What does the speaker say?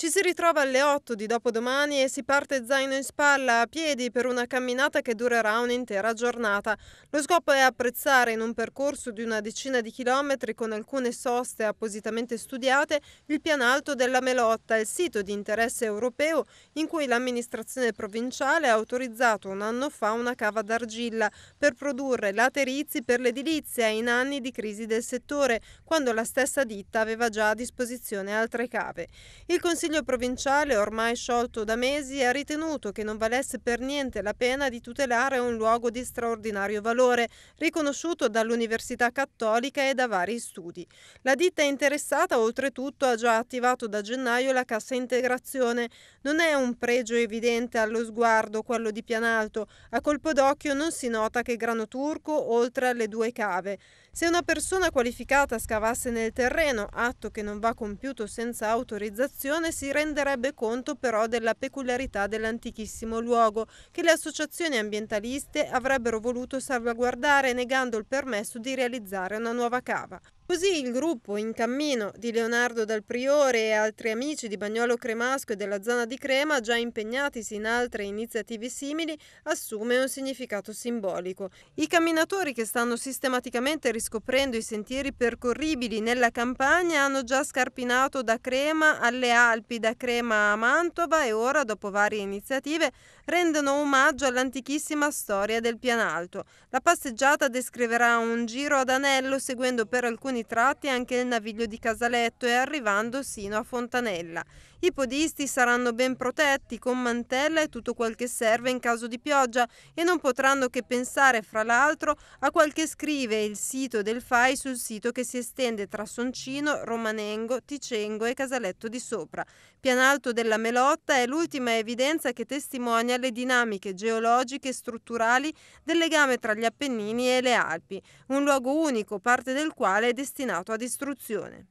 Ci si ritrova alle 8 di dopodomani e si parte zaino in spalla a piedi per una camminata che durerà un'intera giornata. Lo scopo è apprezzare in un percorso di una decina di chilometri con alcune soste appositamente studiate il pianalto della Melotta, il sito di interesse europeo in cui l'amministrazione provinciale ha autorizzato un anno fa una cava d'argilla per produrre laterizi per l'edilizia in anni di crisi del settore, quando la stessa ditta aveva già a disposizione altre cave. Il Consiglio Consiglio provinciale, ormai sciolto da mesi, ha ritenuto che non valesse per niente la pena di tutelare un luogo di straordinario valore, riconosciuto dall'Università Cattolica e da vari studi. La ditta interessata, oltretutto, ha già attivato da gennaio la cassa integrazione. Non è un pregio evidente allo sguardo quello di Pianalto. A colpo d'occhio non si nota che grano turco oltre alle due cave. Se una persona qualificata scavasse nel terreno, atto che non va compiuto senza autorizzazione, si renderebbe conto però della peculiarità dell'antichissimo luogo, che le associazioni ambientaliste avrebbero voluto salvaguardare negando il permesso di realizzare una nuova cava. Così il gruppo in cammino di Leonardo Dal Priore e altri amici di Bagnolo Cremasco e della zona di Crema, già impegnatisi in altre iniziative simili, assume un significato simbolico. I camminatori che stanno sistematicamente riscoprendo i sentieri percorribili nella campagna hanno già scarpinato da Crema alle Alpi, da Crema a Mantova e ora, dopo varie iniziative, rendono omaggio all'antichissima storia del Pianalto. La passeggiata descriverà un giro ad anello seguendo per alcuni alcuni tratti anche il naviglio di Casaletto e arrivando sino a Fontanella. I podisti saranno ben protetti con mantella e tutto quel che serve in caso di pioggia e non potranno che pensare, fra l'altro, a quel che scrive il sito del FAI sul sito che si estende tra Soncino, Romanengo, Ticengo e Casaletto di Sopra. Pianalto della Melotta è l'ultima evidenza che testimonia le dinamiche geologiche e strutturali del legame tra gli Appennini e le Alpi, un luogo unico, parte del quale è destinato destinato a distruzione.